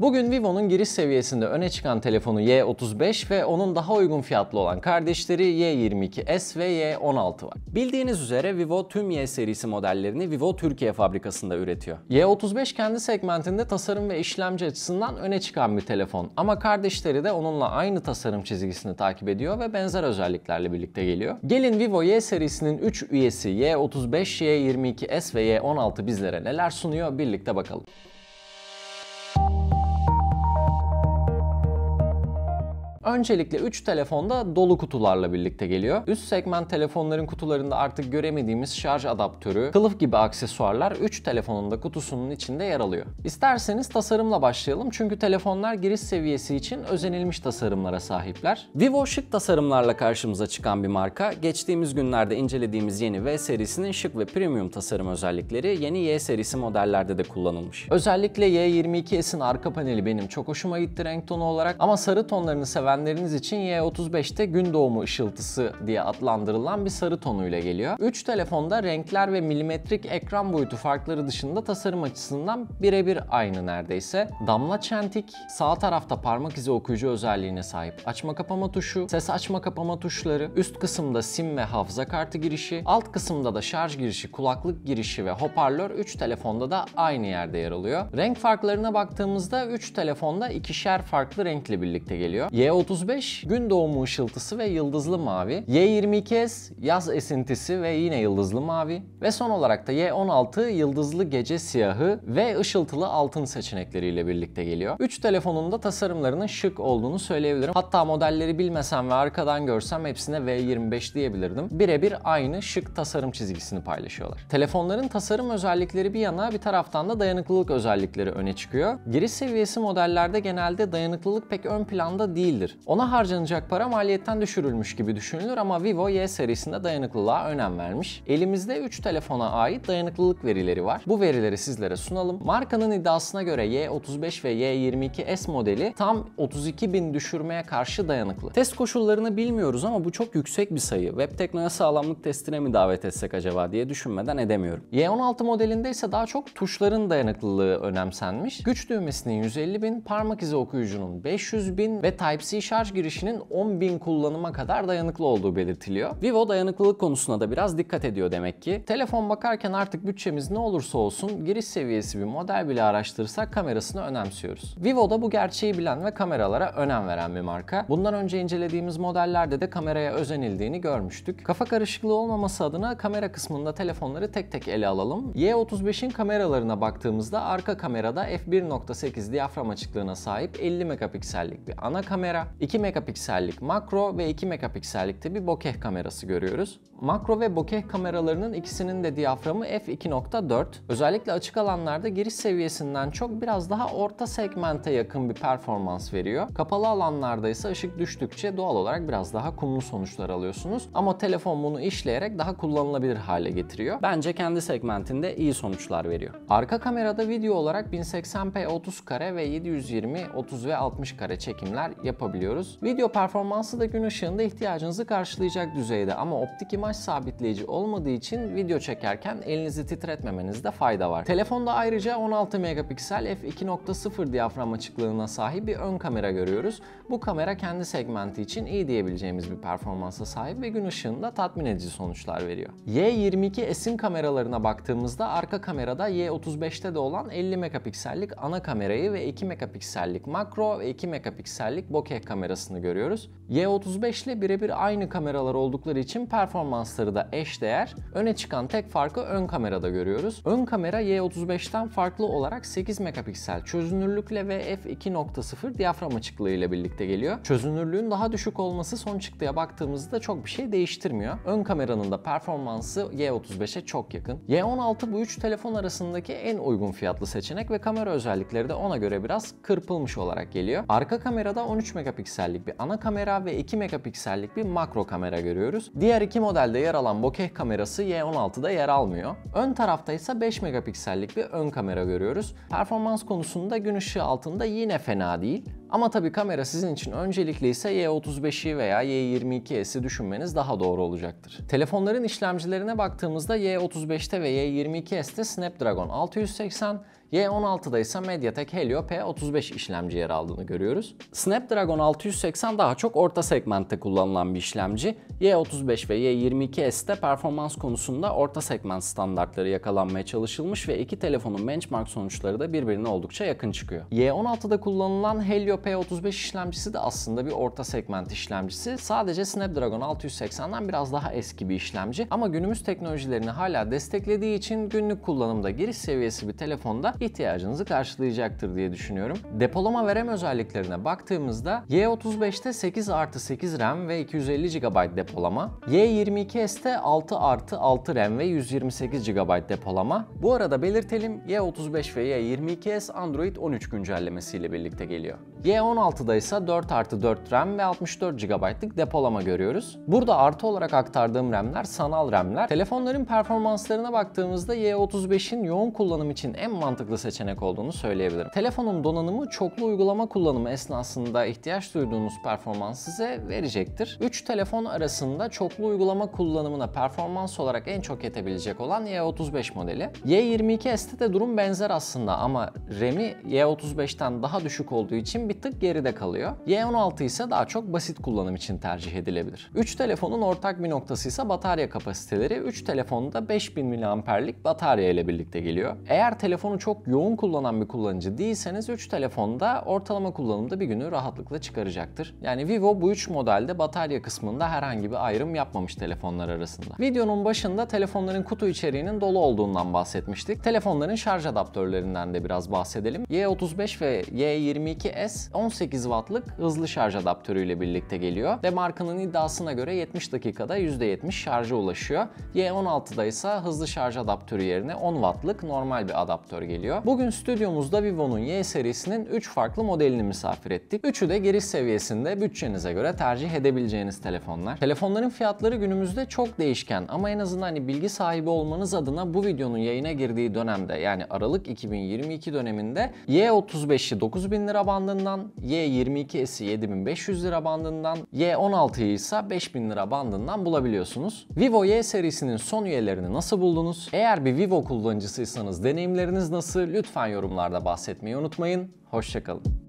Bugün Vivo'nun giriş seviyesinde öne çıkan telefonu Y35 ve onun daha uygun fiyatlı olan kardeşleri Y22S ve Y16 var. Bildiğiniz üzere Vivo tüm Y serisi modellerini Vivo Türkiye fabrikasında üretiyor. Y35 kendi segmentinde tasarım ve işlemci açısından öne çıkan bir telefon ama kardeşleri de onunla aynı tasarım çizgisini takip ediyor ve benzer özelliklerle birlikte geliyor. Gelin Vivo Y serisinin 3 üyesi Y35, Y22S ve Y16 bizlere neler sunuyor birlikte bakalım. Öncelikle 3 telefonda dolu kutularla birlikte geliyor. Üst segment telefonların kutularında artık göremediğimiz şarj adaptörü, kılıf gibi aksesuarlar 3 telefonun da kutusunun içinde yer alıyor. İsterseniz tasarımla başlayalım çünkü telefonlar giriş seviyesi için özenilmiş tasarımlara sahipler. Vivo şık tasarımlarla karşımıza çıkan bir marka. Geçtiğimiz günlerde incelediğimiz yeni V serisinin şık ve premium tasarım özellikleri yeni Y serisi modellerde de kullanılmış. Özellikle Y22S'in arka paneli benim çok hoşuma gitti renk tonu olarak ama sarı tonlarını seven bilenleriniz için Y35'te gün doğumu ışıltısı diye adlandırılan bir sarı tonuyla geliyor. 3 telefonda renkler ve milimetrik ekran boyutu farkları dışında tasarım açısından birebir aynı neredeyse. Damla çentik, sağ tarafta parmak izi okuyucu özelliğine sahip açma kapama tuşu, ses açma kapama tuşları, üst kısımda sim ve hafıza kartı girişi, alt kısımda da şarj girişi, kulaklık girişi ve hoparlör 3 telefonda da aynı yerde yer alıyor. Renk farklarına baktığımızda 3 telefonda ikişer farklı renkle birlikte geliyor. Y 35 gün doğumu ışıltısı ve yıldızlı mavi. y 22 kez yaz esintisi ve yine yıldızlı mavi. Ve son olarak da Y16 yıldızlı gece siyahı ve ışıltılı altın seçenekleriyle birlikte geliyor. 3 telefonun da tasarımlarının şık olduğunu söyleyebilirim. Hatta modelleri bilmesem ve arkadan görsem hepsine V25 diyebilirdim. Birebir aynı şık tasarım çizgisini paylaşıyorlar. Telefonların tasarım özellikleri bir yana bir taraftan da dayanıklılık özellikleri öne çıkıyor. Giriş seviyesi modellerde genelde dayanıklılık pek ön planda değildir değildir. Ona harcanacak para maliyetten düşürülmüş gibi düşünülür ama Vivo Y serisinde dayanıklılığa önem vermiş. Elimizde 3 telefona ait dayanıklılık verileri var. Bu verileri sizlere sunalım. Markanın iddiasına göre Y35 ve Y22S modeli tam 32 bin düşürmeye karşı dayanıklı. Test koşullarını bilmiyoruz ama bu çok yüksek bir sayı. Web teknoloji sağlamlık testine mi davet etsek acaba diye düşünmeden edemiyorum. Y16 modelinde ise daha çok tuşların dayanıklılığı önemsenmiş. Güç düğmesinin 150 bin, parmak izi okuyucunun 500 bin ve Type-C şarj girişinin 10.000 kullanıma kadar dayanıklı olduğu belirtiliyor. Vivo dayanıklılık konusuna da biraz dikkat ediyor demek ki. Telefon bakarken artık bütçemiz ne olursa olsun giriş seviyesi bir model bile araştırırsak kamerasını önemsiyoruz. Vivo da bu gerçeği bilen ve kameralara önem veren bir marka. Bundan önce incelediğimiz modellerde de kameraya özenildiğini görmüştük. Kafa karışıklığı olmaması adına kamera kısmında telefonları tek tek ele alalım. Y35'in kameralarına baktığımızda arka kamerada f1.8 diyafram açıklığına sahip 50 megapiksellik bir ana kamera, 2 megapiksellik makro ve 2 megapiksellikte bir bokeh kamerası görüyoruz. Makro ve bokeh kameralarının ikisinin de diyaframı f2.4. Özellikle açık alanlarda giriş seviyesinden çok biraz daha orta segmente yakın bir performans veriyor. Kapalı alanlarda ise ışık düştükçe doğal olarak biraz daha kumlu sonuçlar alıyorsunuz. Ama telefon bunu işleyerek daha kullanılabilir hale getiriyor. Bence kendi segmentinde iyi sonuçlar veriyor. Arka kamerada video olarak 1080p 30 kare ve 720, 30 ve 60 kare çekimler yapabiliyor kullanabiliyoruz. Video performansı da gün ışığında ihtiyacınızı karşılayacak düzeyde ama optik imaj sabitleyici olmadığı için video çekerken elinizi titretmemenizde fayda var. Telefonda ayrıca 16 megapiksel f2.0 diyafram açıklığına sahip bir ön kamera görüyoruz. Bu kamera kendi segmenti için iyi diyebileceğimiz bir performansa sahip ve gün ışığında tatmin edici sonuçlar veriyor. Y22 esin kameralarına baktığımızda arka kamerada Y35'te de olan 50 megapiksellik ana kamerayı ve 2 megapiksellik makro ve 2 megapiksellik bokeh kamerasını görüyoruz. Y35 ile birebir aynı kameralar oldukları için performansları da eş değer. Öne çıkan tek farkı ön kamerada görüyoruz. Ön kamera Y35'ten farklı olarak 8 megapiksel çözünürlükle ve f2.0 diyafram açıklığıyla birlikte geliyor. Çözünürlüğün daha düşük olması son çıktıya baktığımızda çok bir şey değiştirmiyor. Ön kameranın da performansı Y35'e çok yakın. Y16 bu 3 telefon arasındaki en uygun fiyatlı seçenek ve kamera özellikleri de ona göre biraz kırpılmış olarak geliyor. Arka kamerada 13 megapiksel megapiksellik bir ana kamera ve 2 megapiksellik bir makro kamera görüyoruz. Diğer iki modelde yer alan bokeh kamerası Y16'da yer almıyor. Ön tarafta ise 5 megapiksellik bir ön kamera görüyoruz. Performans konusunda gün ışığı altında yine fena değil. Ama tabii kamera sizin için öncelikli ise Y35'i veya y 22 si düşünmeniz daha doğru olacaktır. Telefonların işlemcilerine baktığımızda Y35'te ve Y22s'te Snapdragon 680, Y16'da ise MediaTek Helio P35 işlemci yer aldığını görüyoruz. Snapdragon 680 daha çok orta segmentte kullanılan bir işlemci. Y35 ve Y22S'te performans konusunda orta segment standartları yakalanmaya çalışılmış ve iki telefonun benchmark sonuçları da birbirine oldukça yakın çıkıyor. Y16'da kullanılan Helio P35 işlemcisi de aslında bir orta segment işlemcisi. Sadece Snapdragon 680'den biraz daha eski bir işlemci ama günümüz teknolojilerini hala desteklediği için günlük kullanımda giriş seviyesi bir telefonda ihtiyacınızı karşılayacaktır diye düşünüyorum. Depolama ve RAM özelliklerine baktığımızda Y35'te 8 artı 8 RAM ve 250 GB depolama, Y22S'te 6 artı 6 RAM ve 128 GB depolama. Bu arada belirtelim Y35 ve Y22S Android 13 güncellemesiyle birlikte geliyor y 16da ise 4 artı 4 RAM ve 64 GB'lık depolama görüyoruz. Burada artı olarak aktardığım RAM'ler sanal RAM'ler. Telefonların performanslarına baktığımızda Y35'in yoğun kullanım için en mantıklı seçenek olduğunu söyleyebilirim. Telefonun donanımı çoklu uygulama kullanımı esnasında ihtiyaç duyduğunuz performans size verecektir. 3 telefon arasında çoklu uygulama kullanımına performans olarak en çok yetebilecek olan Y35 modeli. Y22 S'te de durum benzer aslında ama RAM'i Y35'ten daha düşük olduğu için bir tık geride kalıyor. Y16 ise daha çok basit kullanım için tercih edilebilir. 3 telefonun ortak bir noktası ise batarya kapasiteleri. 3 telefonda 5000 mAh'lik batarya ile birlikte geliyor. Eğer telefonu çok yoğun kullanan bir kullanıcı değilseniz 3 telefonda ortalama kullanımda bir günü rahatlıkla çıkaracaktır. Yani Vivo bu 3 modelde batarya kısmında herhangi bir ayrım yapmamış telefonlar arasında. Videonun başında telefonların kutu içeriğinin dolu olduğundan bahsetmiştik. Telefonların şarj adaptörlerinden de biraz bahsedelim. Y35 ve Y22S 18 wattlık hızlı şarj adaptörüyle birlikte geliyor ve markanın iddiasına göre 70 dakikada %70 şarja ulaşıyor. Y16'da ise hızlı şarj adaptörü yerine 10 wattlık normal bir adaptör geliyor. Bugün stüdyomuzda Vivo'nun Y serisinin 3 farklı modelini misafir ettik. Üçü de giriş seviyesinde bütçenize göre tercih edebileceğiniz telefonlar. Telefonların fiyatları günümüzde çok değişken ama en azından hani bilgi sahibi olmanız adına bu videonun yayına girdiği dönemde yani Aralık 2022 döneminde Y35'i 9000 lira bandında bandından, Y22'si 7500 lira bandından, Y16'yı ise 5000 lira bandından bulabiliyorsunuz. Vivo Y serisinin son üyelerini nasıl buldunuz? Eğer bir Vivo kullanıcısıysanız deneyimleriniz nasıl? Lütfen yorumlarda bahsetmeyi unutmayın. Hoşçakalın.